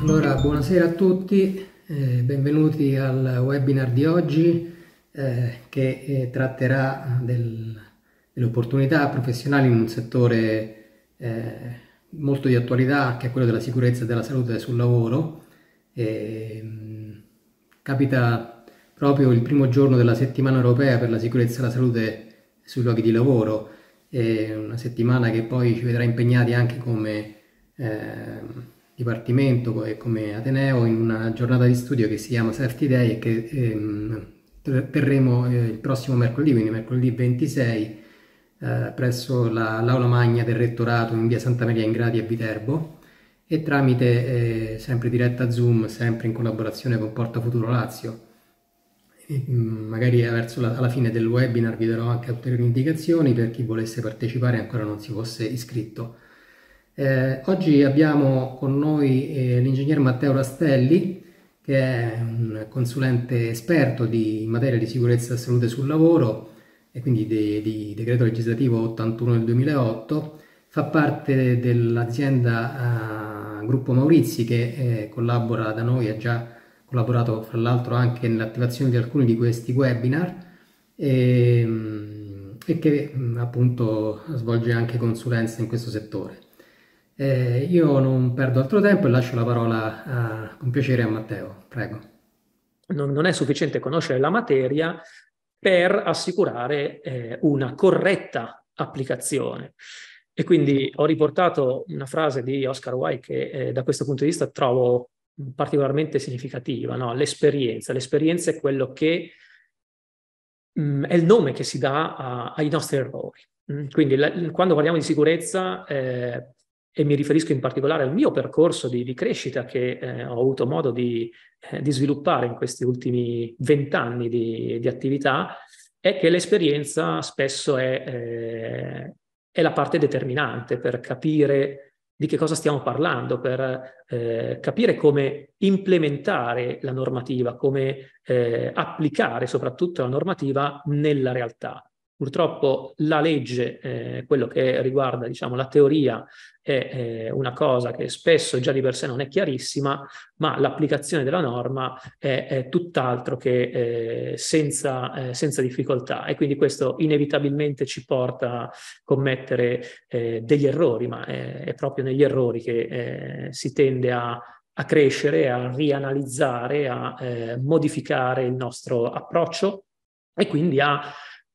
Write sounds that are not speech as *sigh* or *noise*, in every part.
Allora, buonasera a tutti, eh, benvenuti al webinar di oggi eh, che eh, tratterà del, delle opportunità professionali in un settore eh, molto di attualità che è quello della sicurezza e della salute sul lavoro e, ehm, capita proprio il primo giorno della settimana europea per la sicurezza e la salute sui luoghi di lavoro, e una settimana che poi ci vedrà impegnati anche come eh, dipartimento e come Ateneo in una giornata di studio che si chiama Safety Day e che ehm, terremo eh, il prossimo mercoledì, quindi mercoledì 26, eh, presso la, l'aula magna del rettorato in via Santa Maria in Gradi a Viterbo e tramite eh, sempre diretta Zoom, sempre in collaborazione con Porta Futuro Lazio. E, mm, magari verso la, alla fine del webinar vi darò anche ulteriori indicazioni per chi volesse partecipare e ancora non si fosse iscritto. Eh, oggi abbiamo con noi eh, l'ingegner Matteo Rastelli, che è un consulente esperto di, in materia di sicurezza e salute sul lavoro e quindi di, di decreto legislativo 81 del 2008, fa parte dell'azienda ah, gruppo Maurizi che eh, collabora da noi, ha già collaborato fra l'altro anche nell'attivazione di alcuni di questi webinar e, ehm, e che appunto svolge anche consulenza in questo settore. Eh, io non perdo altro tempo e lascio la parola a, con piacere a Matteo, prego. Non, non è sufficiente conoscere la materia per assicurare eh, una corretta applicazione. E quindi ho riportato una frase di Oscar Wilde che eh, da questo punto di vista trovo particolarmente significativa, no? l'esperienza. L'esperienza è quello che mh, mm, è il nome che si dà a, ai nostri errori. Mm, quindi la, quando parliamo di sicurezza, eh, e mi riferisco in particolare al mio percorso di, di crescita che eh, ho avuto modo di, eh, di, sviluppare in questi ultimi vent'anni di, di attività, è che l'esperienza spesso è eh, è la parte determinante per capire di che cosa stiamo parlando, per eh, capire come implementare la normativa, come eh, applicare soprattutto la normativa nella realtà. Purtroppo la legge, eh, quello che riguarda diciamo, la teoria, è eh, una cosa che spesso già di per sé non è chiarissima, ma l'applicazione della norma è, è tutt'altro che eh, senza, eh, senza, difficoltà e quindi questo inevitabilmente ci porta a commettere eh, degli errori, ma è, eh, è, proprio negli errori che si tende a a crescere, a rianalizzare, a eh, modificare il nostro approccio e quindi a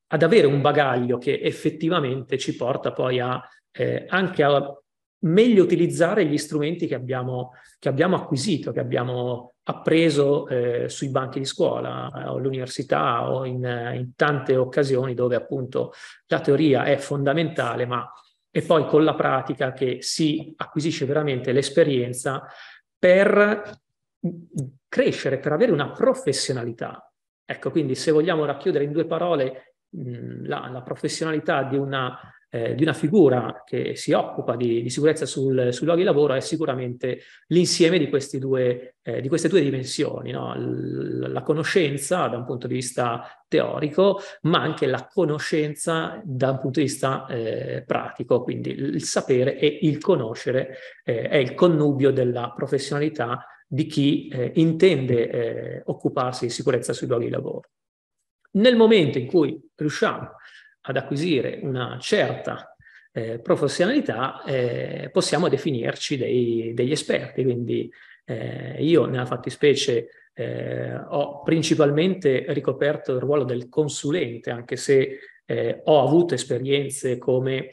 ad avere un bagaglio che effettivamente ci porta poi a, eh, anche a meglio utilizzare gli strumenti che abbiamo, che abbiamo acquisito, che abbiamo appreso eh, sui banchi di scuola eh, o all'università o in, eh, in, tante occasioni dove appunto la teoria è fondamentale, ma è poi con la pratica che si acquisisce veramente l'esperienza per crescere, per avere una professionalità. Ecco, quindi se vogliamo racchiudere in due parole la, la, professionalità di una, eh, di una, figura che si occupa di, di sicurezza sul, sui luoghi di lavoro è sicuramente l'insieme di, due, eh, di queste due dimensioni, no? L- la conoscenza da un punto di vista teorico, ma anche la conoscenza da un punto di vista eh, pratico, quindi il sapere e il conoscere eh, è il connubio della professionalità di chi eh, intende eh, occuparsi di sicurezza sui luoghi di lavoro. Nel momento in cui riusciamo ad acquisire una certa eh, professionalità, eh, possiamo definirci dei, degli esperti. Quindi eh, io nella fattispecie eh, ho principalmente ricoperto il ruolo del consulente, anche se eh, ho avuto esperienze come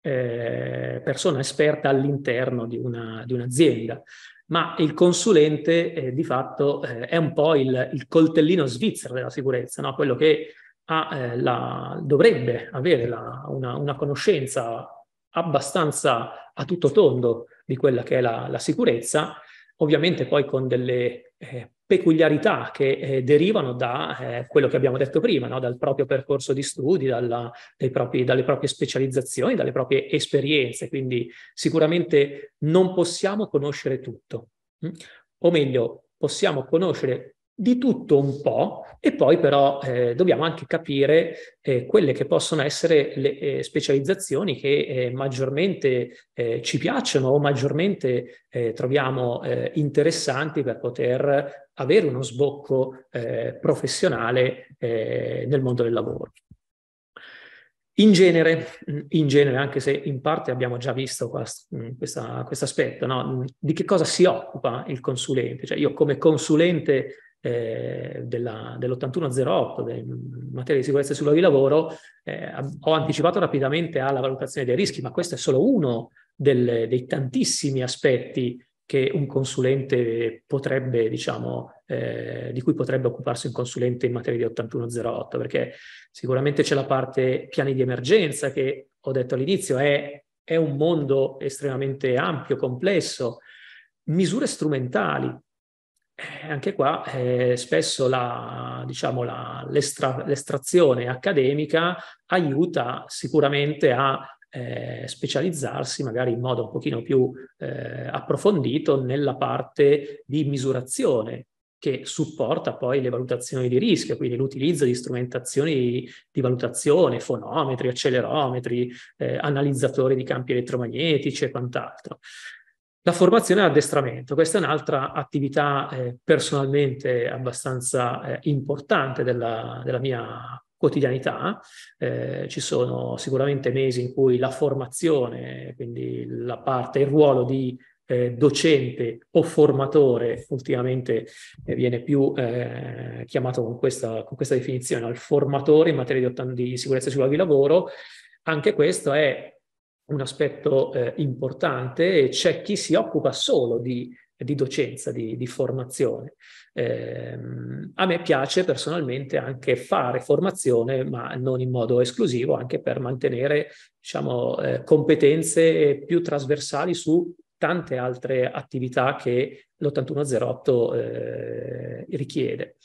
eh, persona esperta all'interno di, una, di un'azienda ma il consulente eh, di fatto eh, è un po' il, il, coltellino svizzero della sicurezza, no? quello che ha, eh, la, dovrebbe avere la, una, una, conoscenza abbastanza a tutto tondo di quella che è la, la sicurezza, ovviamente poi con delle eh, peculiarità che eh, derivano da eh, quello che abbiamo detto prima, no? dal proprio percorso di studi, dalla, propri, dalle proprie specializzazioni, dalle proprie esperienze. Quindi sicuramente non possiamo conoscere tutto, mm? o meglio, possiamo conoscere di tutto un po' e poi però eh, dobbiamo anche capire eh, quelle che possono essere le eh, specializzazioni che eh, maggiormente eh, ci piacciono o maggiormente eh, troviamo interessanti per poter avere uno sbocco eh, professionale eh, nel mondo del lavoro. In genere, mm, in genere, anche se in parte abbiamo già visto mm, questo aspetto, no? Mm, di che cosa si occupa il consulente? Cioè io come consulente eh, dell'8108 de, in materia di sicurezza sul luogo di lavoro eh, ho anticipato rapidamente alla valutazione dei rischi, ma questo è solo uno del, dei tantissimi aspetti che un consulente potrebbe, diciamo, eh, di cui potrebbe occuparsi un consulente in materia di 8108, perché sicuramente c'è la parte piani di emergenza che ho detto all'inizio, è, è un mondo estremamente ampio, complesso, misure strumentali. Eh, anche qua eh, spesso la, diciamo, la, l'estra, l'estrazione accademica aiuta sicuramente a eh, specializzarsi magari in modo un pochino più eh, approfondito nella parte di misurazione che supporta poi le valutazioni di rischio, quindi l'utilizzo di strumentazioni di, di valutazione, fonometri, accelerometri, eh, analizzatori di campi elettromagnetici e quant'altro. La formazione e l'addestramento, questa è un'altra attività eh, personalmente abbastanza eh, importante della, della mia quotidianità, eh, ci sono sicuramente mesi in cui la formazione, quindi la parte, il ruolo di eh, docente o formatore, ultimamente eh, viene più eh, chiamato con questa, con questa definizione, al formatore in materia di, di sicurezza sui luoghi di lavoro, anche questo è un aspetto eh, importante e c'è chi si occupa solo di di docenza, di, di formazione. Eh, a me piace personalmente anche fare formazione, ma non in modo esclusivo, anche per mantenere diciamo, eh, competenze più trasversali su tante altre attività che l'8108 eh, richiede.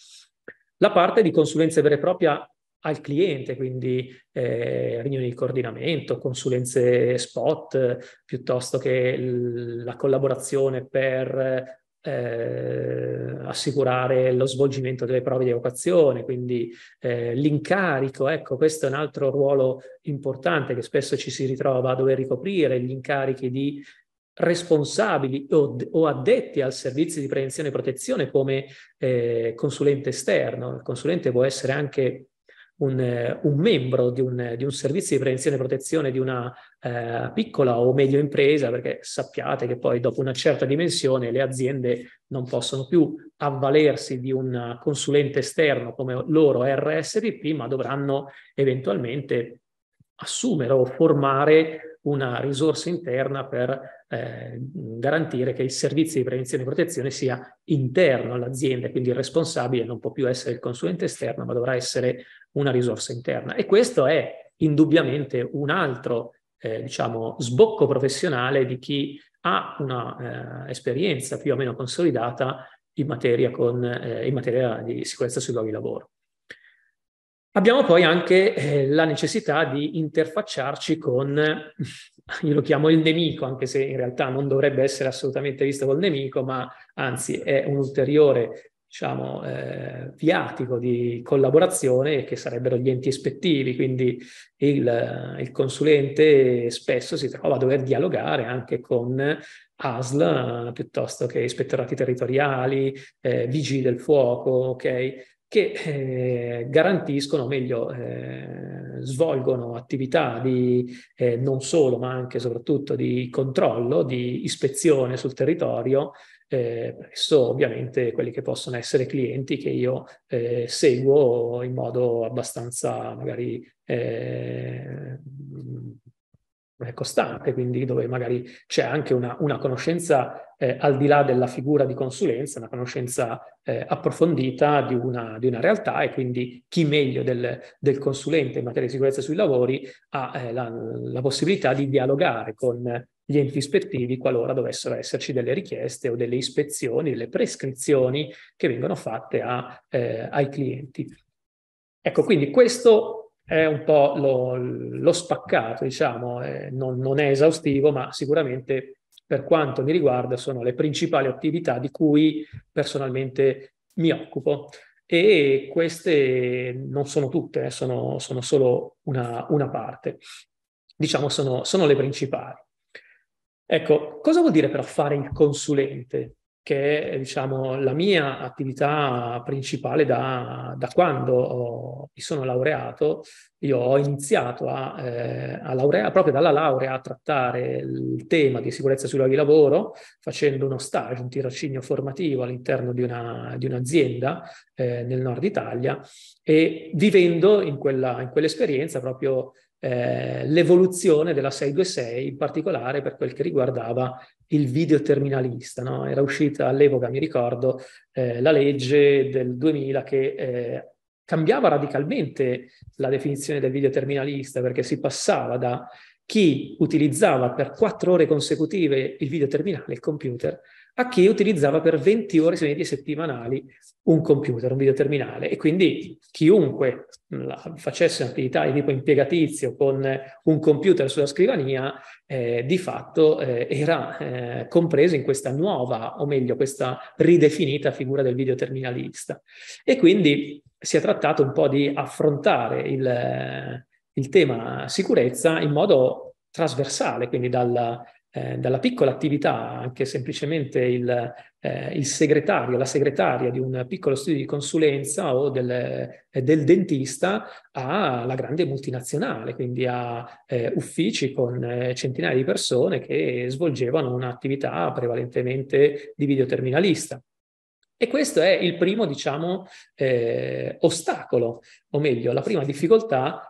La parte di consulenza vera e propria al cliente, quindi eh, riunioni di coordinamento, consulenze spot, piuttosto che l- la collaborazione per eh, assicurare lo svolgimento delle prove di evocazione, quindi eh, l'incarico, ecco questo è un altro ruolo importante che spesso ci si ritrova a dover ricoprire, gli incarichi di responsabili o, o, addetti al servizio di prevenzione e protezione come eh, consulente esterno. Il consulente può essere anche un, eh, un membro di un, di un, servizio di prevenzione e protezione di una eh, piccola o medio impresa, perché sappiate che poi dopo una certa dimensione le aziende non possono più avvalersi di un consulente esterno come loro RSVP, ma dovranno eventualmente assumere o formare una risorsa interna per eh, garantire che il servizio di prevenzione e protezione sia interno all'azienda, quindi il responsabile non può più essere il consulente esterno, ma dovrà essere una risorsa interna. E questo è indubbiamente un altro eh, diciamo, sbocco professionale di chi ha una eh, più o meno consolidata in materia, con, eh, in materia di sicurezza sui luoghi di lavoro. Abbiamo poi anche eh, la necessità di interfacciarci con, *laughs* io lo chiamo il nemico, anche se in realtà non dovrebbe essere assolutamente visto col nemico, ma anzi è un ulteriore diciamo, eh, viatico di collaborazione che sarebbero gli enti ispettivi, quindi il, il consulente spesso si trova a dover dialogare anche con ASL eh, piuttosto che ispettorati territoriali, eh, vigili del fuoco, ok? che eh, garantiscono, o meglio, eh, svolgono attività di eh, non solo, ma anche e soprattutto di controllo, di ispezione sul territorio, eh, presso ovviamente quelli che possono essere clienti che io eh, seguo in modo abbastanza magari eh, mm, costante, quindi dove magari c'è anche una, una conoscenza eh, al di là della figura di consulenza, una conoscenza eh, approfondita di una, di una, realtà e quindi chi meglio del, del, consulente in materia di sicurezza sui lavori ha eh, la, la, possibilità di dialogare con gli enti ispettivi qualora dovessero esserci delle richieste o delle ispezioni, delle prescrizioni che vengono fatte a, eh, ai clienti. Ecco, quindi questo è un po' lo, lo spaccato, diciamo, eh, non, non, è esaustivo, ma sicuramente per quanto mi riguarda, sono le principali attività di cui personalmente mi occupo. E queste non sono tutte, eh, sono, sono, solo una, una, parte. Diciamo, sono, sono le principali. Ecco, cosa vuol dire però fare il consulente? che è diciamo, la mia attività principale da, da quando ho, mi sono laureato. Io ho iniziato a, eh, a laurea, proprio dalla laurea a trattare il tema di sicurezza sui luoghi di lavoro facendo uno stage, un tirocinio formativo all'interno di, una, di un'azienda eh, nel nord Italia e vivendo in, quella, in quell'esperienza proprio eh, l'evoluzione della 626, in particolare per quel che riguardava il video terminalista. No? Era uscita all'epoca, mi ricordo, eh, la legge del 2000 che eh, cambiava radicalmente la definizione del video terminalista perché si passava da chi utilizzava per quattro ore consecutive il video terminale, il computer, a chi utilizzava per 20 ore seguite settimanali un computer, un videoterminale. E quindi chiunque facesse un'attività di tipo impiegatizio con un computer sulla scrivania, eh, di fatto eh, era eh, compreso in questa nuova, o meglio, questa ridefinita figura del videoterminalista. E quindi si è trattato un po' di affrontare il, il tema sicurezza in modo trasversale, quindi dalla eh, dalla piccola attività, anche semplicemente il, eh, il, segretario, la segretaria di un piccolo studio di consulenza o del, eh, del dentista alla grande multinazionale, quindi a eh, uffici con eh, centinaia di persone che svolgevano un'attività prevalentemente di videoterminalista. E questo è il primo, diciamo, ostacolo, o meglio, la prima difficoltà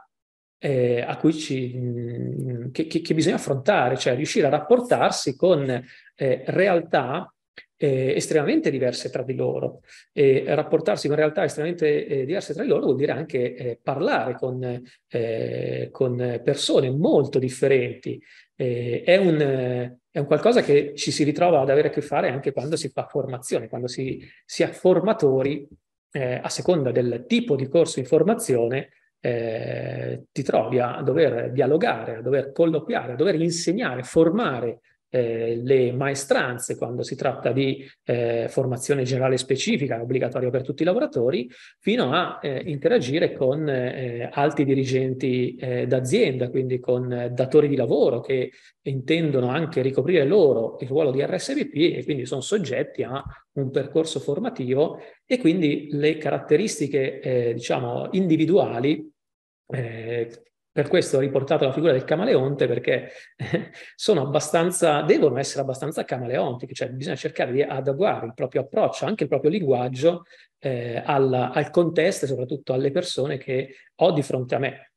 eh, ci, mm, che, che, bisogna affrontare, cioè riuscire a rapportarsi con eh, realtà eh, estremamente diverse tra di loro. E rapportarsi con realtà estremamente eh, diverse tra di loro vuol dire anche eh, parlare con, eh, con, persone molto differenti. È un, è, un, qualcosa che ci si ritrova ad avere a che fare anche quando si fa formazione, quando si, si è formatori a seconda del tipo di corso in formazione eh, ti trovi a dover dialogare, a dover colloquiare, a dover insegnare, formare eh, le maestranze quando si tratta di eh, formazione generale specifica, obbligatoria per tutti i lavoratori, fino a eh, interagire con eh, alti dirigenti eh, d'azienda, quindi con eh, datori di lavoro che intendono anche ricoprire loro il ruolo di RSVP e quindi sono soggetti a un percorso formativo e quindi le caratteristiche diciamo individuali per questo ho riportato la figura del camaleonte perché *laughs* sono abbastanza, devono essere abbastanza camaleontiche, cioè bisogna cercare di adeguare il proprio approccio, anche il proprio linguaggio eh, alla, al contesto e soprattutto alle persone che ho di fronte a me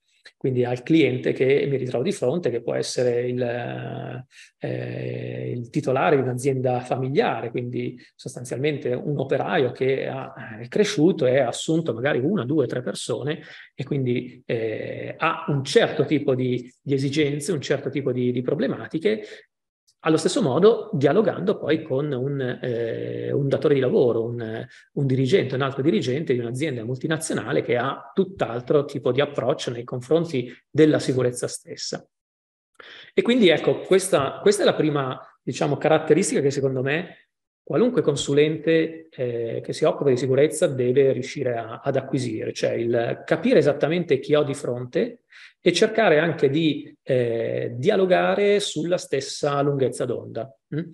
quindi al cliente che mi ritrovo di fronte, che può essere il, eh, il titolare di un'azienda familiare, quindi sostanzialmente un operaio che ha, è cresciuto e ha assunto magari una, due, tre persone e quindi eh, ha un certo tipo di, di esigenze, un certo tipo di, di problematiche allo stesso modo, dialogando poi con un, eh, un datore di lavoro, un, un, dirigente, un altro dirigente di un'azienda multinazionale che ha tutt'altro tipo di approccio nei confronti della sicurezza stessa. E quindi ecco, questa, questa è la prima, diciamo, caratteristica che secondo me qualunque consulente eh, che si occupa di sicurezza deve riuscire a, ad acquisire, cioè il capire esattamente chi ho di fronte e cercare anche di eh, dialogare sulla stessa lunghezza d'onda. Mm?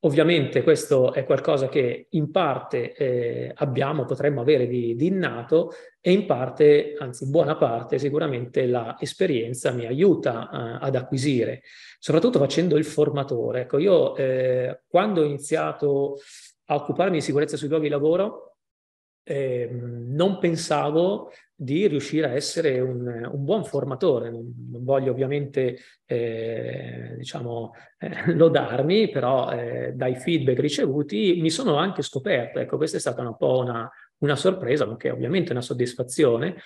Ovviamente questo è qualcosa che in parte eh, abbiamo, potremmo avere di, di, innato e in parte, anzi buona parte, sicuramente la esperienza mi aiuta a, eh, ad acquisire, soprattutto facendo il formatore. Ecco, io eh, quando ho iniziato a occuparmi di sicurezza sui luoghi di lavoro, eh, non pensavo di riuscire a essere un, un buon formatore. Non, non voglio ovviamente eh, diciamo, eh, *laughs* lodarmi, però eh, dai feedback ricevuti mi sono anche scoperto. Ecco, questa è stata un po' una, una sorpresa, ma che è ovviamente è una soddisfazione.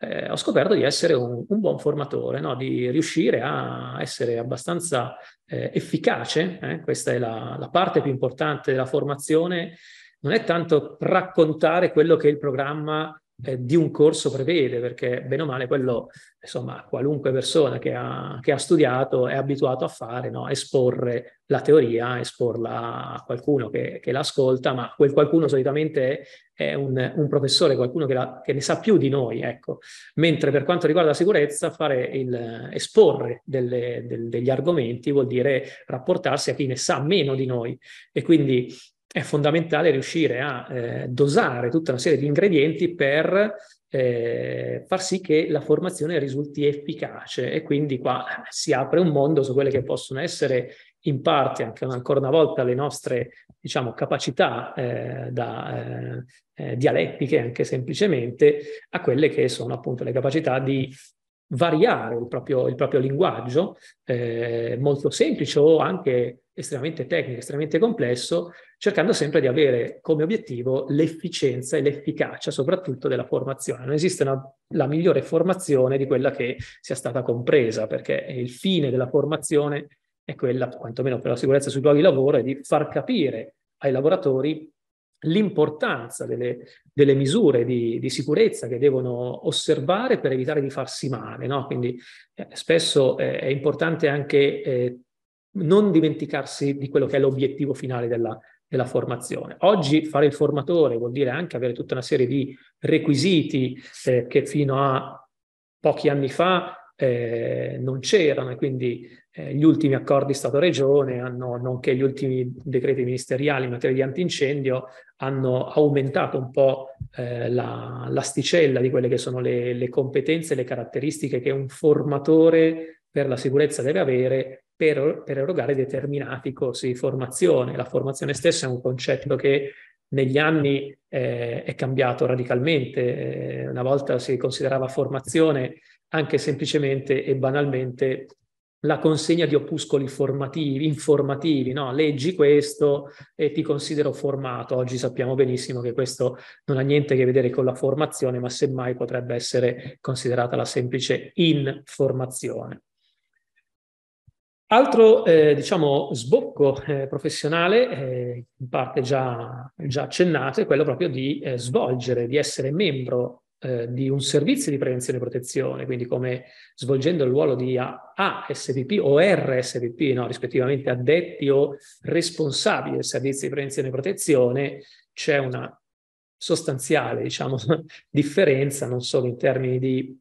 Eh, ho scoperto di essere un, un buon formatore, no? di riuscire a essere abbastanza eh, efficace. Questa è la, la parte più importante della formazione non è tanto raccontare quello che il programma eh, di un corso prevede, perché bene o male quello, insomma, qualunque persona che ha, che ha studiato è abituato a fare, no? esporre la teoria, esporla a qualcuno che, che l'ascolta, ma quel qualcuno solitamente è un, un professore, qualcuno che, la, che, ne sa più di noi, ecco. Mentre per quanto riguarda la sicurezza, fare il, esporre delle, del, degli argomenti vuol dire rapportarsi a chi ne sa meno di noi. E quindi è fondamentale riuscire a eh, dosare tutta una serie di ingredienti per eh, far sì che la formazione risulti efficace e quindi qua si apre un mondo su quelle che possono essere in parte anche ancora una volta le nostre diciamo, capacità eh, da, eh, eh dialettiche anche semplicemente a quelle che sono appunto le capacità di variare il proprio, il proprio linguaggio, eh, molto semplice o anche estremamente tecnico, estremamente complesso, cercando sempre di avere come obiettivo l'efficienza e l'efficacia soprattutto della formazione. Non esiste una, la migliore formazione di quella che sia stata compresa, perché il fine della formazione è quella, quantomeno per la sicurezza sui luoghi di lavoro, è di far capire ai lavoratori l'importanza delle, delle misure di, di, sicurezza che devono osservare per evitare di farsi male. No? Quindi eh, spesso eh, è importante anche eh, non dimenticarsi di quello che è l'obiettivo finale della, della, formazione. Oggi fare il formatore vuol dire anche avere tutta una serie di requisiti eh, che fino a pochi anni fa eh, non c'erano e quindi eh, gli ultimi accordi Stato-Regione, hanno, nonché gli ultimi decreti ministeriali in materia di antincendio, hanno aumentato un po' eh, la, l'asticella di quelle che sono le, le competenze le caratteristiche che un formatore per la sicurezza deve avere per, per erogare determinati corsi di formazione. La formazione stessa è un concetto che negli anni eh, è cambiato radicalmente. Eh, una volta si considerava formazione anche semplicemente e banalmente la consegna di opuscoli formativi, informativi, no? leggi questo e ti considero formato. Oggi sappiamo benissimo che questo non ha niente a che vedere con la formazione, ma semmai potrebbe essere considerata la semplice informazione. Altro, eh, diciamo, sbocco eh, professionale, eh, in parte già, già, accennato, è quello proprio di eh, svolgere, di essere membro eh, di un servizio di prevenzione e protezione, quindi come svolgendo il ruolo di ASVP o RSVP, no? rispettivamente addetti o responsabili del servizio di prevenzione e protezione, c'è una sostanziale diciamo, *laughs* differenza non solo in termini di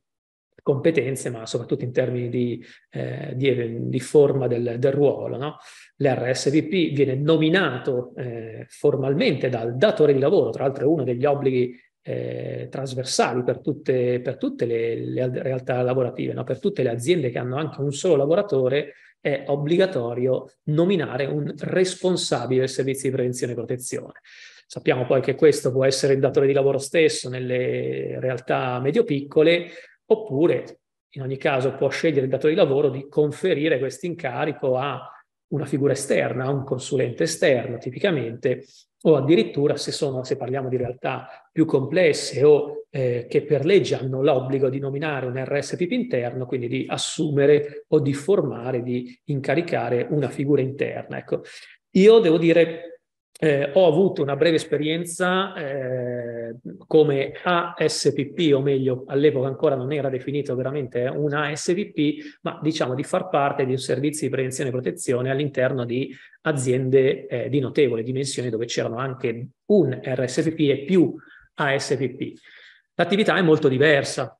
competenze, ma soprattutto in termini di, eh, di, di forma del, del ruolo. No? L'RSVP viene nominato eh, formalmente dal datore di lavoro, tra l'altro è uno degli obblighi eh, trasversali per tutte, per tutte le, le, realtà lavorative, no? per tutte le aziende che hanno anche un solo lavoratore è obbligatorio nominare un responsabile del servizio di prevenzione e protezione. Sappiamo poi che questo può essere il datore di lavoro stesso nelle realtà medio-piccole, oppure in ogni caso può scegliere il datore di lavoro di conferire questo incarico a una figura esterna, un consulente esterno tipicamente, o addirittura se, sono, se parliamo di realtà più complesse o eh, che per legge hanno l'obbligo di nominare un RSPP interno, quindi di assumere o di formare, di incaricare una figura interna. Ecco, io devo dire eh, ho avuto una breve esperienza eh, come ASPP, o meglio, all'epoca ancora non era definito veramente un ASPP, ma diciamo di far parte di un servizio di prevenzione e protezione all'interno di aziende eh, di notevole dimensione dove c'erano anche un RSPP e più ASPP. L'attività è molto diversa,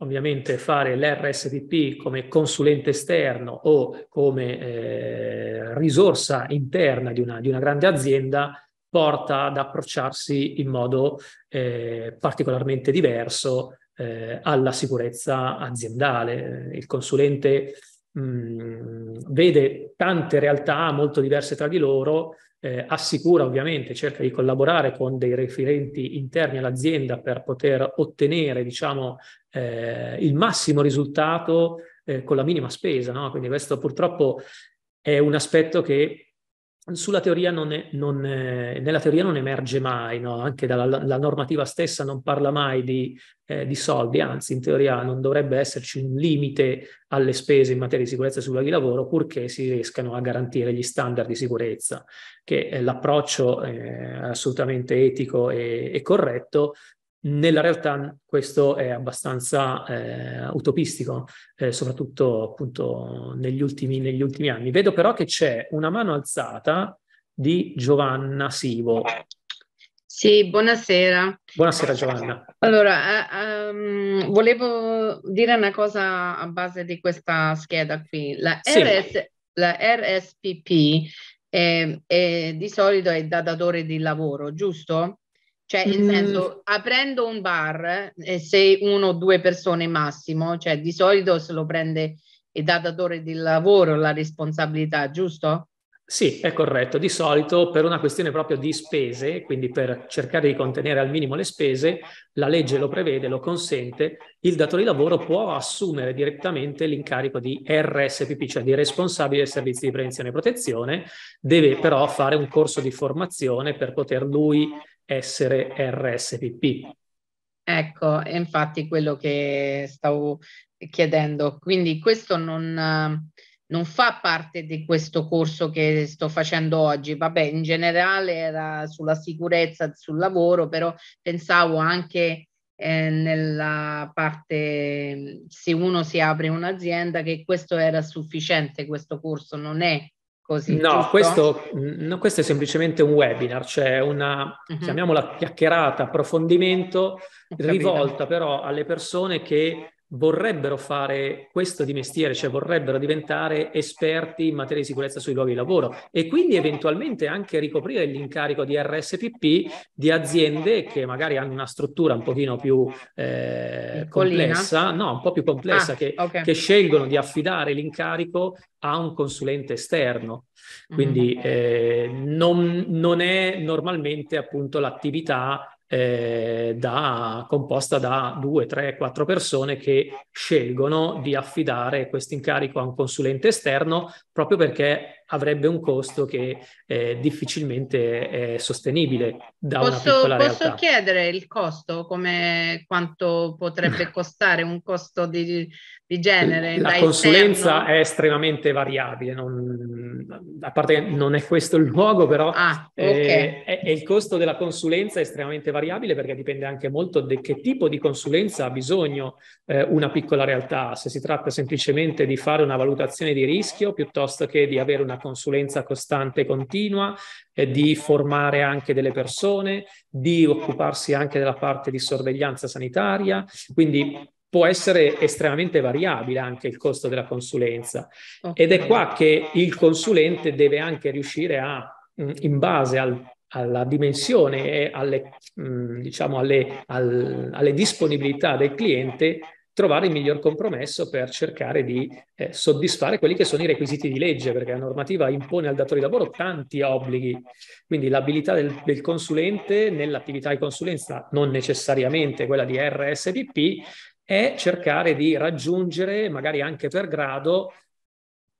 ovviamente fare l'RSVP come consulente esterno o come eh, risorsa interna di una, di una, grande azienda porta ad approcciarsi in modo eh, particolarmente diverso eh, alla sicurezza aziendale. Il consulente mh, mm, vede tante realtà molto diverse tra di loro, eh, assicura ovviamente, cerca di collaborare con dei referenti interni all'azienda per poter ottenere diciamo, eh, il massimo risultato eh, con la minima spesa. No? Quindi questo purtroppo è un aspetto che sulla teoria non è, non è, nella teoria non emerge mai, no? anche dalla normativa stessa non parla mai di, eh, di, soldi, anzi in teoria non dovrebbe esserci un limite alle spese in materia di sicurezza sui luoghi di lavoro purché si riescano a garantire gli standard di sicurezza, che è eh, l'approccio eh, assolutamente etico e, e corretto nella realtà questo è abbastanza eh, utopistico, eh, soprattutto appunto negli ultimi, negli ultimi, anni. Vedo però che c'è una mano alzata di Giovanna Sivo. Sì, buonasera. Buonasera Giovanna. Allora, eh, um, volevo dire una cosa a base di questa scheda qui. La, sì. RS, la RSPP è, è, di solito è da datore di lavoro, giusto? Cioè, nel mm. senso, aprendo un bar, eh, se uno o due persone massimo, cioè di solito se lo prende il datore di lavoro la responsabilità, giusto? Sì, è corretto. Di solito per una questione proprio di spese, quindi per cercare di contenere al minimo le spese, la legge lo prevede, lo consente, il datore di lavoro può assumere direttamente l'incarico di RSPP, cioè di responsabile dei servizi di prevenzione e protezione, deve però fare un corso di formazione per poter lui essere RSPP. Ecco, infatti quello che stavo chiedendo. Quindi questo non, non fa parte di questo corso che sto facendo oggi. Vabbè, in generale era sulla sicurezza sul lavoro, però pensavo anche eh, nella parte se uno si apre un'azienda che questo era sufficiente, questo corso non è Così, no, questo, no, questo, è semplicemente un webinar, cioè una, uh-huh. chiamiamola chiacchierata, approfondimento, rivolta però alle persone che vorrebbero fare questo di mestiere, cioè vorrebbero diventare esperti in materia di sicurezza sui luoghi di lavoro e quindi eventualmente anche ricoprire l'incarico di RSPP di aziende che magari hanno una struttura un pochino più eh, complessa, no, un po' più complessa, ah, che, okay. che scelgono di affidare l'incarico a un consulente esterno. Mm-hmm. Quindi mm-hmm. eh, non, non, è normalmente appunto l'attività eh, da, composta da due, tre, quattro persone che scelgono di affidare questo incarico a un consulente esterno proprio perché avrebbe un costo che eh, difficilmente è sostenibile da posso, una piccola posso realtà. Posso chiedere il costo, come quanto potrebbe *laughs* costare un costo di, di genere? La consulenza esterno? è estremamente variabile, non, a parte che non è questo il luogo, però ah, eh, okay. eh, è, è il costo della consulenza è estremamente variabile perché dipende anche molto da che tipo di consulenza ha bisogno eh, una piccola realtà, se si tratta semplicemente di fare una valutazione di rischio piuttosto che di avere una consulenza costante e continua, eh, di formare anche delle persone, di occuparsi anche della parte di sorveglianza sanitaria, quindi può essere estremamente variabile anche il costo della consulenza ed è qua che il consulente deve anche riuscire a, mm, in base al alla dimensione e alle, mm, diciamo, alle, al, alle, disponibilità del cliente trovare il miglior compromesso per cercare di eh, soddisfare quelli che sono i requisiti di legge, perché la normativa impone al datore di lavoro tanti obblighi, quindi l'abilità del, del consulente nell'attività di consulenza, non necessariamente quella di RSPP, è cercare di raggiungere, magari anche per grado,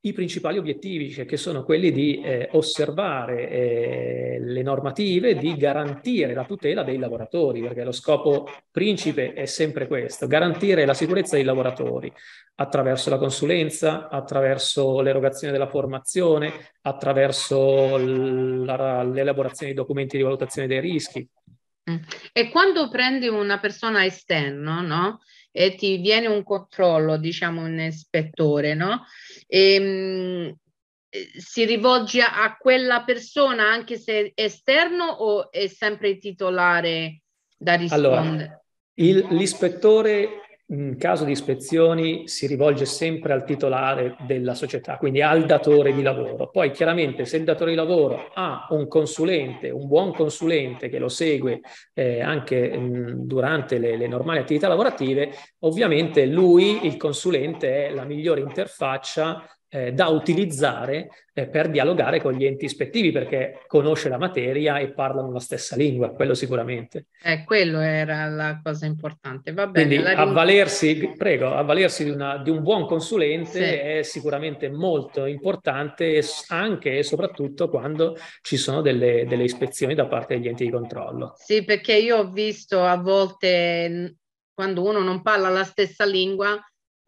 i principali obiettivi, cioè che sono quelli di eh, osservare eh, le normative, di garantire la tutela dei lavoratori, perché lo scopo principe è sempre questo, garantire la sicurezza dei lavoratori attraverso la consulenza, attraverso l'erogazione della formazione, attraverso la, l'elaborazione di documenti di valutazione dei rischi. Mm. E quando prendi una persona esterna, no? e ti viene un controllo, diciamo un ispettore, no? E, ehm, mh, eh, si rivolge a quella persona anche se esterno o è sempre il titolare da rispondere? Allora, l'ispettore in caso di ispezioni si rivolge sempre al titolare della società, quindi al datore di lavoro. Poi chiaramente se il datore di lavoro ha un consulente, un buon consulente che lo segue eh, anche mh, mm, durante le, le, normali attività lavorative, ovviamente lui, il consulente, è la migliore interfaccia eh, da utilizzare eh, per dialogare con gli enti ispettivi perché conosce la materia e parlano la stessa lingua, quello sicuramente. Eh, quello era la cosa importante. Va bene, Quindi avvalersi, prego, avvalersi di, una, di, un buon consulente sì. è sicuramente molto importante anche e soprattutto quando ci sono delle, delle ispezioni da parte degli enti di controllo. Sì, perché io ho visto a volte quando uno non parla la stessa lingua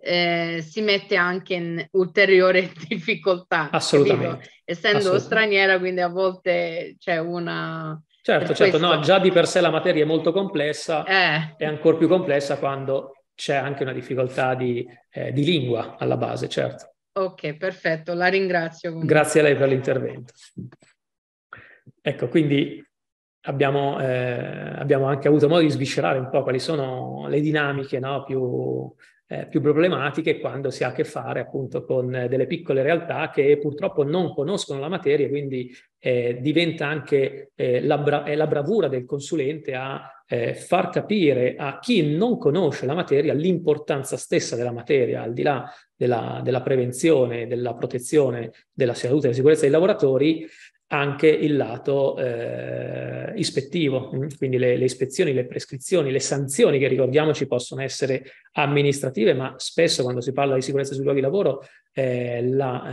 eh, si mette anche in ulteriore *laughs* difficoltà. Assolutamente. Capito? Essendo assolutamente. straniera, quindi a volte c'è una... Certo, certo, questo... no, già di per sé la materia è molto complessa, eh. è ancora più complessa quando c'è anche una difficoltà di, eh, di lingua alla base, certo. Ok, perfetto, la ringrazio. Comunque. Grazie a lei per l'intervento. Ecco, quindi abbiamo, eh, abbiamo, anche avuto modo di sviscerare un po' quali sono le dinamiche no, più, eh, più problematiche quando si ha a che fare appunto con eh, delle piccole realtà che purtroppo non conoscono la materia, quindi eh, diventa anche eh, la, bra- eh, la, bravura del consulente a far capire a chi non conosce la materia l'importanza stessa della materia, al di là della, della prevenzione, della protezione, della salute e della sicurezza dei lavoratori, anche il lato eh, ispettivo, mm, quindi le, le, ispezioni, le prescrizioni, le sanzioni che ricordiamoci possono essere amministrative, ma spesso quando si parla di sicurezza sui luoghi di lavoro eh, la,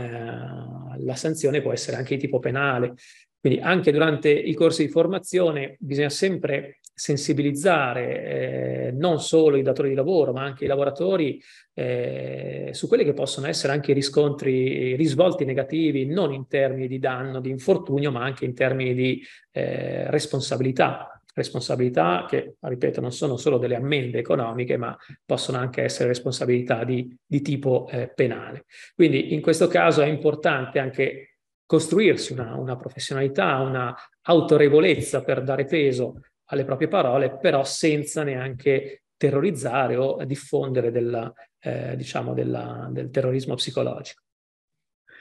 eh, la sanzione può essere anche di tipo penale. Quindi anche durante i corsi di formazione bisogna sempre sensibilizzare eh, non solo i datori di lavoro, ma anche i lavoratori eh, su quelli che possono essere anche riscontri, risvolti negativi, non in termini di danno, di infortunio, ma anche in termini di eh, responsabilità responsabilità che, ripeto, non sono solo delle ammende economiche, ma possono anche essere responsabilità di, di tipo eh, penale. Quindi in questo caso è importante anche costruirsi una, una professionalità, una autorevolezza per dare peso alle proprie parole, però senza neanche terrorizzare o diffondere della, eh, diciamo della, del terrorismo psicologico.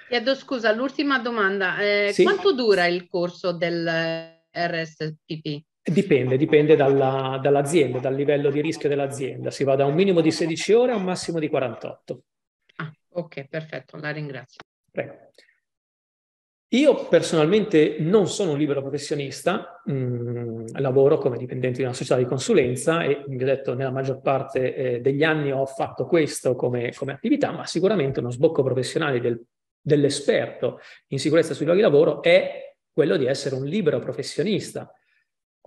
Chiedo scusa, l'ultima domanda. Eh, sì. Quanto dura il corso del RSPP? Dipende, dipende dalla, dall'azienda, dal livello di rischio dell'azienda. Si va da un minimo di 16 ore a un massimo di 48. Ah, ok, perfetto, la ringrazio. Prego. Io personalmente non sono un libero professionista, mh, mm, lavoro come dipendente di una società di consulenza e vi ho detto nella maggior parte eh, degli anni ho fatto questo come, come attività, ma sicuramente uno sbocco professionale del, dell'esperto in sicurezza sui luoghi di lavoro è quello di essere un libero professionista.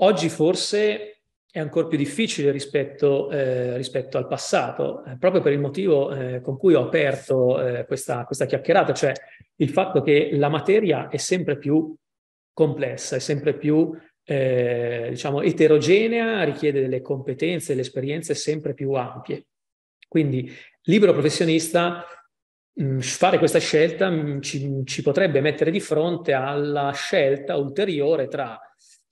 Oggi forse è ancora più difficile rispetto, eh, rispetto al passato, eh, proprio per il motivo eh, con cui ho aperto eh, questa, questa, chiacchierata, cioè il fatto che la materia è sempre più complessa, è sempre più eh, diciamo, eterogenea, richiede delle competenze, e delle esperienze sempre più ampie. Quindi, libero professionista, mh, mm, fare questa scelta mh, mm, ci, ci potrebbe mettere di fronte alla scelta ulteriore tra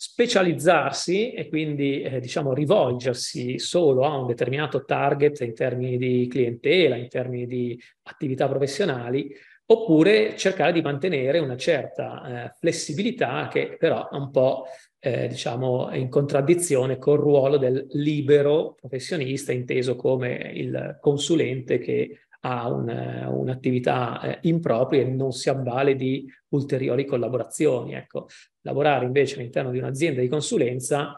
specializzarsi e quindi eh, diciamo rivolgersi solo a un determinato target in termini di clientela, in termini di attività professionali, oppure cercare di mantenere una certa eh, flessibilità che però è un po' eh, diciamo in contraddizione col ruolo del libero professionista inteso come il consulente che ha un, eh, un'attività eh, impropria e non si avvale di ulteriori collaborazioni. Ecco, lavorare invece all'interno di un'azienda di consulenza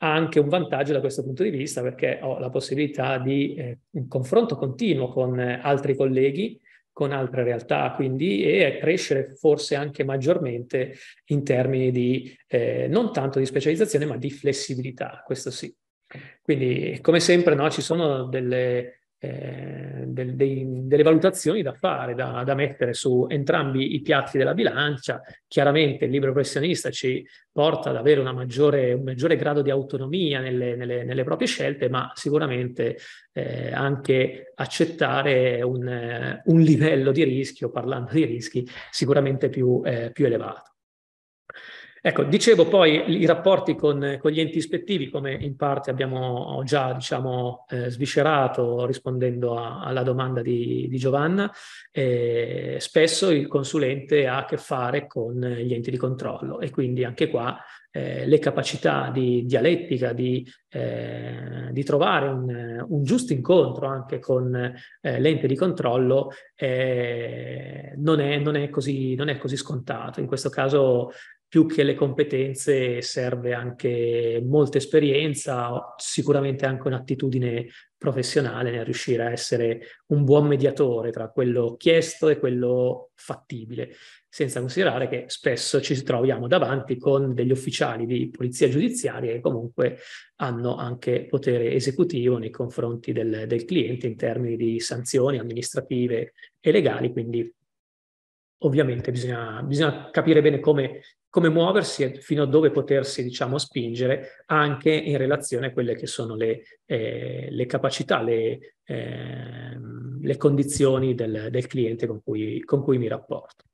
ha anche un vantaggio da questo punto di vista perché ho la possibilità di eh, un confronto continuo con eh, altri colleghi, con altre realtà, quindi e crescere forse anche maggiormente in termini di eh, non tanto di specializzazione ma di flessibilità, questo sì. Quindi come sempre no, ci sono delle, eh, del, dei, delle valutazioni da fare, da, da, mettere su entrambi i piatti della bilancia. Chiaramente il libro professionista ci porta ad avere maggiore, un maggiore grado di autonomia nelle, nelle, nelle proprie scelte, ma sicuramente eh, anche accettare un, eh, un, livello di rischio, parlando di rischi, sicuramente più, eh, più elevato. Ecco, dicevo poi i rapporti con, con, gli enti ispettivi, come in parte abbiamo già diciamo, eh, sviscerato rispondendo a, alla domanda di, di Giovanna, eh, spesso il consulente ha a che fare con gli enti di controllo e quindi anche qua eh, le capacità di dialettica, di, eh, di trovare un, un, giusto incontro anche con eh, l'ente di controllo eh, non è, non, è così, non, è, così, scontato. In questo caso più che le competenze serve anche molta esperienza, sicuramente anche un'attitudine professionale nel riuscire a essere un buon mediatore tra quello chiesto e quello fattibile, senza considerare che spesso ci troviamo davanti con degli ufficiali di polizia giudiziaria che comunque hanno anche potere esecutivo nei confronti del, del cliente in termini di sanzioni amministrative e legali, quindi ovviamente bisogna, bisogna capire bene come come muoversi e fino a dove potersi diciamo, spingere anche in relazione a quelle che sono le, eh, le capacità, le, eh, le condizioni del, del cliente con cui, con cui, mi rapporto.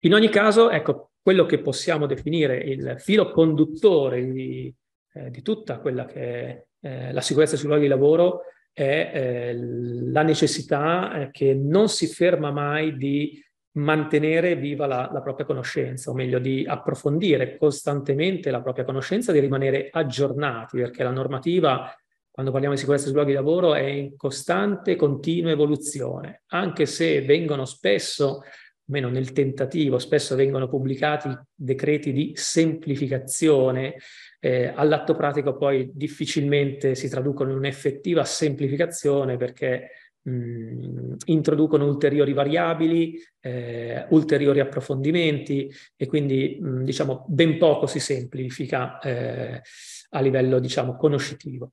In ogni caso, ecco, quello che possiamo definire il filo conduttore di, eh, di tutta quella che è eh, la sicurezza sui luoghi di lavoro è eh, la necessità eh, che non si ferma mai di mantenere viva la, la, propria conoscenza, o meglio di approfondire costantemente la propria conoscenza, di rimanere aggiornati, perché la normativa, quando parliamo di sicurezza sui luoghi di lavoro, è in costante, continua evoluzione, anche se vengono spesso, almeno nel tentativo, spesso vengono pubblicati decreti di semplificazione, eh, all'atto pratico poi difficilmente si traducono in un'effettiva semplificazione perché mh, introducono ulteriori variabili, eh, ulteriori approfondimenti e quindi mh, diciamo ben poco si semplifica eh, a livello diciamo conoscitivo.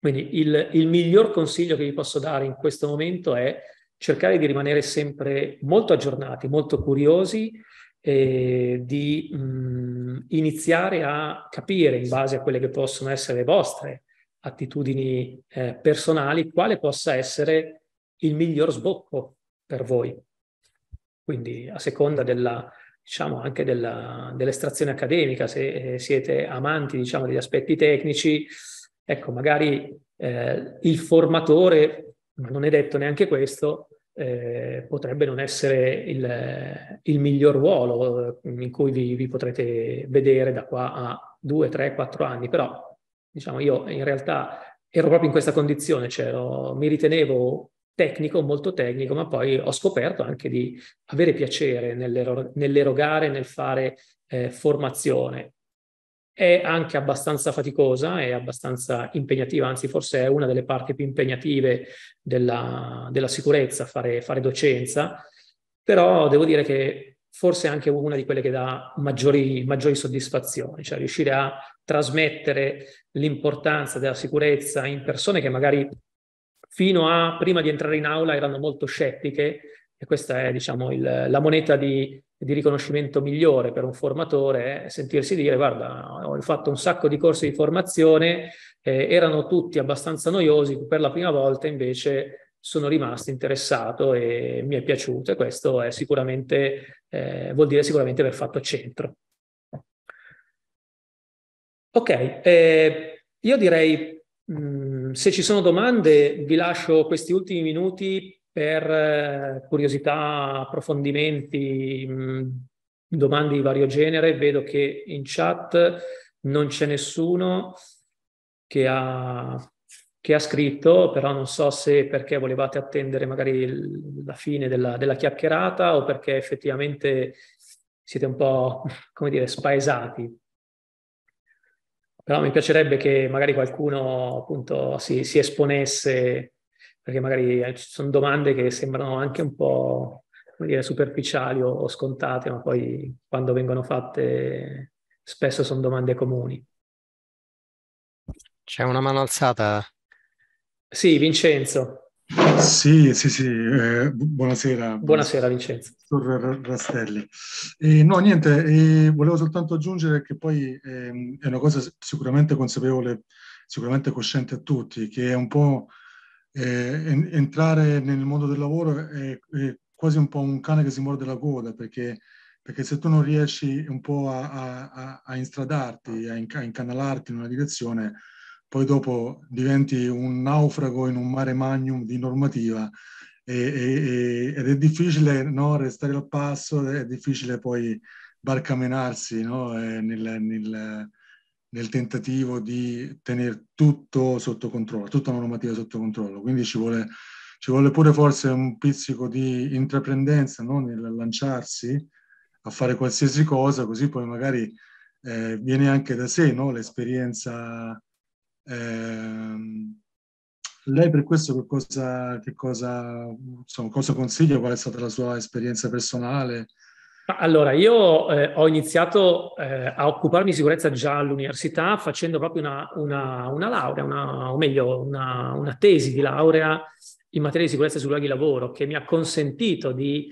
Quindi il, il miglior consiglio che vi posso dare in questo momento è cercare di rimanere sempre molto aggiornati, molto curiosi e di mh, iniziare a capire in base a quelle che possono essere le vostre attitudini eh, personali, quale possa essere il miglior sbocco per voi. Quindi a seconda della, diciamo, anche della, dell'estrazione accademica, se eh, siete amanti diciamo, degli aspetti tecnici, ecco, magari eh, il formatore, ma non è detto neanche questo, eh, potrebbe non essere il, il, miglior ruolo eh, in cui vi, vi potrete vedere da qua a due, tre, quattro anni, però Diciamo, io in realtà ero proprio in questa condizione, cioè ero, mi ritenevo tecnico, molto tecnico, ma poi ho scoperto anche di avere piacere nell'ero, nell'erogare, nel fare eh, formazione. È anche abbastanza faticosa, è abbastanza impegnativa, anzi forse è una delle parti più impegnative della, della sicurezza, fare, fare docenza, però devo dire che forse anche una di quelle che dà maggiori, maggiori, soddisfazioni, cioè riuscire a trasmettere l'importanza della sicurezza in persone che magari fino a prima di entrare in aula erano molto scettiche e questa è diciamo il, la moneta di, di, riconoscimento migliore per un formatore, eh, sentirsi dire guarda ho fatto un sacco di corsi di formazione, eh, erano tutti abbastanza noiosi, per la prima volta invece sono rimasto interessato e mi è piaciuto e questo è sicuramente eh, vuol dire sicuramente aver fatto centro. Ok, eh, io direi mh, mm, se ci sono domande vi lascio questi ultimi minuti per eh, curiosità, approfondimenti, mh, mm, domande di vario genere. Vedo che in chat non c'è nessuno che ha che ha scritto, però non so se perché volevate attendere magari il, la fine della, della chiacchierata o perché effettivamente siete un po', *laughs* come dire, spaesati però mi piacerebbe che magari qualcuno appunto si, si, esponesse, perché magari eh, ci sono domande che sembrano anche un po' come dire, superficiali o, o, scontate, ma poi quando vengono fatte spesso sono domande comuni. C'è una mano alzata. Sì, Vincenzo. Sì, sì, sì, eh, buonasera. Buonasera Vincenzo. Dottor Rastelli. Eh, no, niente, eh, volevo soltanto aggiungere che poi ehm, è una cosa sicuramente consapevole, sicuramente cosciente a tutti, che è un po' eh, en- entrare nel mondo del lavoro è, è, quasi un po' un cane che si morde la coda, perché, perché se tu non riesci un po' a, a, a instradarti, a, inc- a, incanalarti in una direzione, poi dopo diventi un naufrago in un mare magnum di normativa e, e, ed è difficile no, restare al passo, è difficile poi barcamenarsi no, eh, nel, nel, nel, tentativo di tenere tutto sotto controllo, tutta la normativa sotto controllo. Quindi ci vuole, ci vuole pure forse un pizzico di intraprendenza no, nel lanciarsi a fare qualsiasi cosa, così poi magari eh, viene anche da sé l'esperienza Ehm, lei per questo che cosa, che cosa, insomma, cosa, consiglia? Qual è stata la sua esperienza personale? Allora, io eh, ho iniziato eh, a occuparmi di sicurezza già all'università facendo proprio una, una, una laurea, una, o meglio una, tesi di laurea in materia di sicurezza sui luoghi di lavoro che mi ha consentito di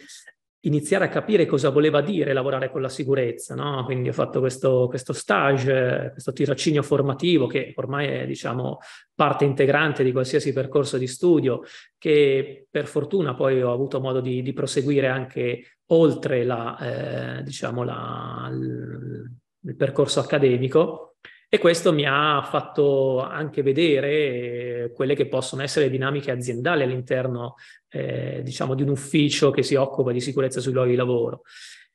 iniziare a capire cosa voleva dire lavorare con la sicurezza, no? Quindi ho fatto questo, questo, stage, questo tirocinio formativo che ormai è, diciamo, parte integrante di qualsiasi percorso di studio, che per fortuna poi ho avuto modo di, di proseguire anche oltre la, eh, diciamo la, l, il percorso accademico e questo mi ha fatto anche vedere eh, quelle che possono essere dinamiche aziendali all'interno, eh, diciamo, di un ufficio che si occupa di sicurezza sui luoghi di lavoro.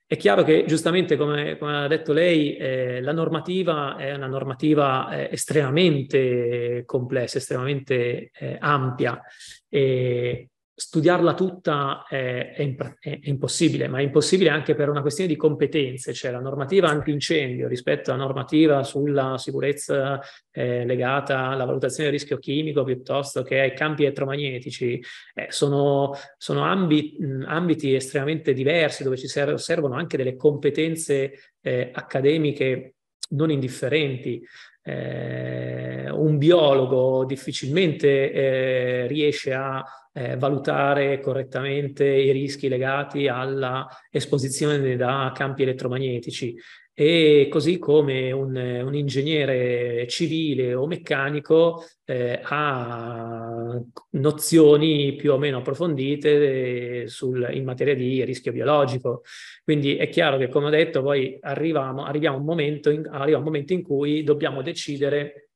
È chiaro che, giustamente, come, come ha detto lei, eh, la normativa è una normativa eh, estremamente complessa, estremamente eh, ampia. E, studiarla tutta è, è, è, impossibile, ma è impossibile anche per una questione di competenze, cioè la normativa antincendio rispetto alla normativa sulla sicurezza eh, legata alla valutazione del rischio chimico piuttosto che ai campi elettromagnetici, eh, sono, sono ambiti, ambiti estremamente diversi dove ci servono anche delle competenze eh, accademiche non indifferenti eh, un biologo difficilmente eh, riesce a eh, valutare correttamente i rischi legati all'esposizione da campi elettromagnetici e così come un, un ingegnere civile o meccanico eh, ha nozioni più o meno approfondite eh, sul, in materia di rischio biologico. Quindi è chiaro che, come ho detto, poi arriviamo, arriviamo a un, un momento in cui dobbiamo decidere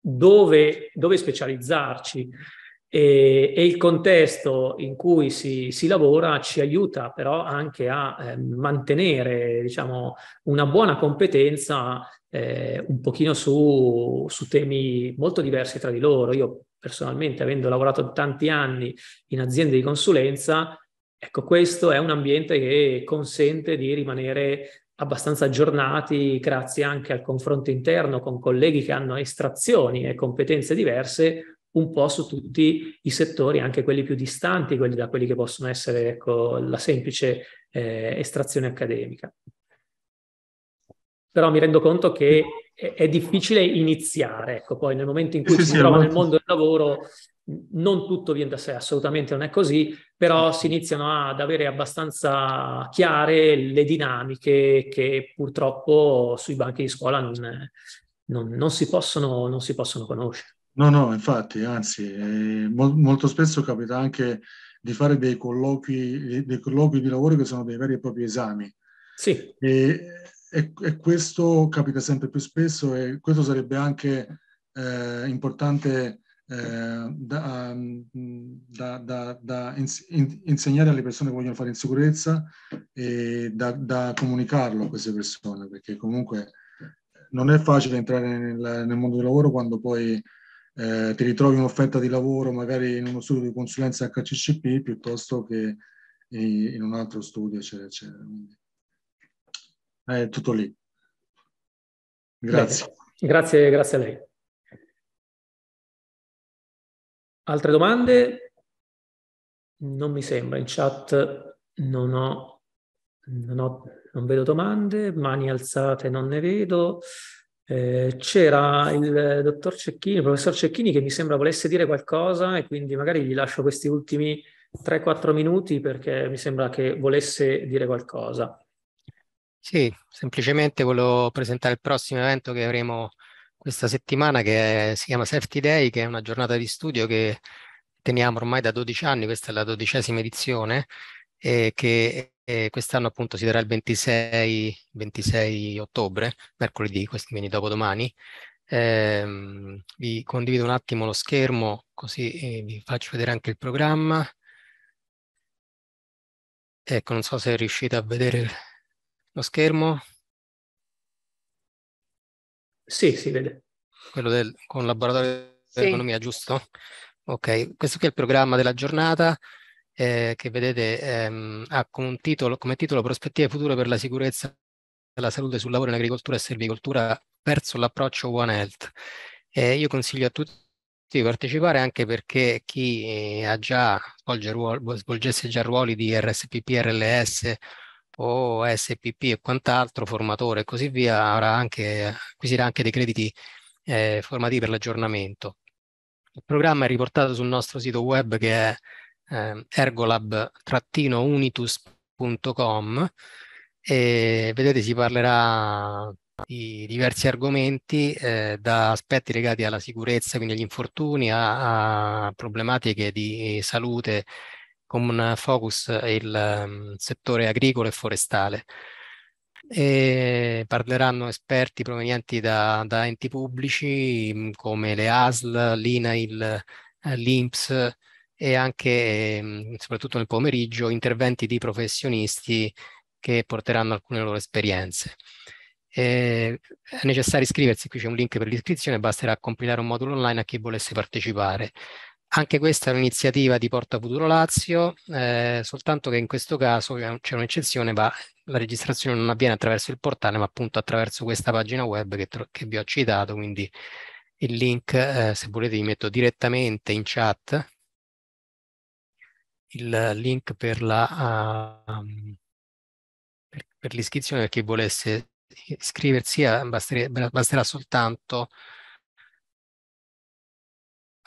dove, dove specializzarci e, e, il contesto in cui si, si, lavora ci aiuta però anche a eh, mantenere diciamo, una buona competenza eh, un pochino su, su, temi molto diversi tra di loro. Io personalmente, avendo lavorato tanti anni in aziende di consulenza, ecco, questo è un ambiente che consente di rimanere abbastanza aggiornati grazie anche al confronto interno con colleghi che hanno estrazioni e competenze diverse un po' su tutti i settori, anche quelli più distanti, quelli da quelli che possono essere ecco, la semplice eh, estrazione accademica. Però mi rendo conto che è, è difficile iniziare, ecco, poi nel momento in cui sì, si sì, trova nel mondo del lavoro non tutto viene da sé, assolutamente non è così, però si iniziano ad avere abbastanza chiare le dinamiche che purtroppo sui banchi di scuola non, non, non, si, possono, non si possono conoscere. No, no, infatti, anzi, eh, mo- molto spesso capita anche di fare dei colloqui, dei colloqui di lavoro che sono dei veri e propri esami. Sì. E, e, e questo capita sempre più spesso e questo sarebbe anche eh, importante eh, da, mm, da, da, da in, in, insegnare alle persone che vogliono fare in sicurezza e da, comunicarlo a queste persone, perché comunque non è facile entrare nel, nel mondo del lavoro quando poi eh, ti ritrovi un'offerta di lavoro magari in uno studio di consulenza HCCP piuttosto che in un altro studio, eccetera, eccetera. Quindi, è tutto lì. Grazie. Beh, grazie, grazie a lei. Altre domande? Non mi sembra, in chat non ho, non, ho, non vedo domande, mani alzate non ne vedo. Eh, c'era il dottor Cecchini, il professor Cecchini che mi sembra volesse dire qualcosa e quindi magari gli lascio questi ultimi 3-4 minuti perché mi sembra che volesse dire qualcosa. Sì, semplicemente volevo presentare il prossimo evento che avremo questa settimana che è, si chiama Safety Day, che è una giornata di studio che teniamo ormai da 12 anni, questa è la dodicesima edizione, eh, che eh, quest'anno appunto si darà il 26, 26 ottobre, mercoledì, quindi dopodomani. Eh, vi condivido un attimo lo schermo così eh, vi faccio vedere anche il programma. Ecco, non so se riuscite a vedere lo schermo. Sì, si vede. Quello del con laboratorio sì. di economia, giusto? Ok, questo qui è il programma della giornata eh, che vedete ehm, ha come titolo, come titolo Prospettive future per la sicurezza della salute sul lavoro in agricoltura e servicoltura verso l'approccio One Health. Eh, io consiglio a tutti di partecipare anche perché chi eh, ha già svolge ruolo, svolgesse già ruoli di RSPP, RLS o SPP e quant'altro, formatore e così via, avrà anche, acquisirà anche dei crediti eh, formativi per l'aggiornamento. Il programma è riportato sul nostro sito web che è eh, ergolab-unitus.com e vedete si parlerà di diversi argomenti eh, da aspetti legati alla sicurezza, quindi agli infortuni, a, a problematiche di salute con un focus il um, settore agricolo e forestale. E parleranno esperti provenienti da, da enti pubblici mm, come le ASL, l'INAIL, eh, l'INPS, e anche, mhmm, soprattutto nel pomeriggio, interventi di professionisti che porteranno alcune loro esperienze. Eh, è necessario iscriversi, qui c'è un link per l'iscrizione, basterà compilare un modulo online a chi volesse partecipare. Anche questa è un'iniziativa di Porta Futuro Lazio, eh, soltanto che in questo caso c'è un'eccezione, ma la registrazione non avviene attraverso il portale, ma appunto attraverso questa pagina web che, che vi ho citato, quindi il link, eh, se volete, vi metto direttamente in chat il link per, la, uh, per, per l'iscrizione per chi volesse iscriversi, eh, basterà, basterà soltanto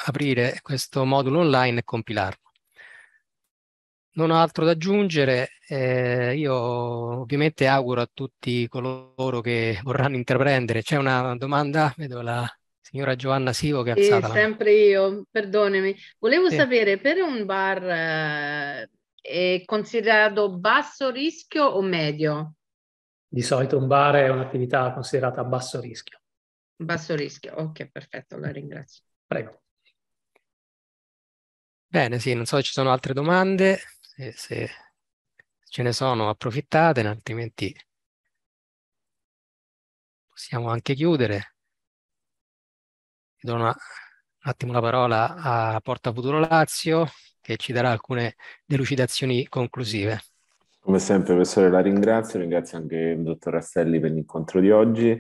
aprire questo modulo online e compilarlo. Non ho altro da aggiungere, eh, io ovviamente auguro a tutti coloro che vorranno intraprendere, c'è una domanda, vedo la Signora Giovanna Sivo che ha sì, sempre io, perdonami. Volevo sì. sapere, per un bar eh, è considerato basso rischio o medio? Di solito un bar è un'attività considerata a basso rischio. Basso rischio, ok, perfetto, la ringrazio. Prego. Bene, sì, non so se ci sono altre domande, se, se ce ne sono approfittate, altrimenti possiamo anche chiudere do una, un attimo la parola a Porta Futuro Lazio che ci darà alcune delucidazioni conclusive. Come sempre professore la ringrazio, ringrazio anche il dottor Rastelli per l'incontro di oggi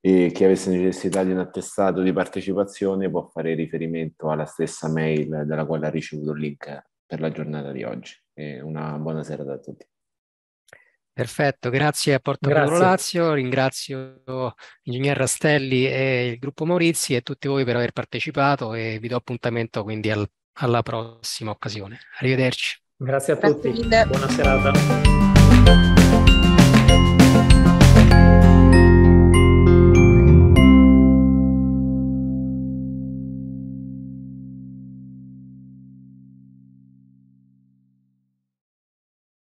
e chi avesse necessità di un attestato di partecipazione può fare riferimento alla stessa mail dalla quale ha ricevuto il link per la giornata di oggi. E una buona serata a tutti. Perfetto, grazie a Porto Grazie. Lazio, ringrazio l'ingegner Rastelli e il gruppo Maurizi e tutti voi per aver partecipato e vi do appuntamento quindi al, alla prossima occasione. Arrivederci. Grazie a tutti, mille. buona serata.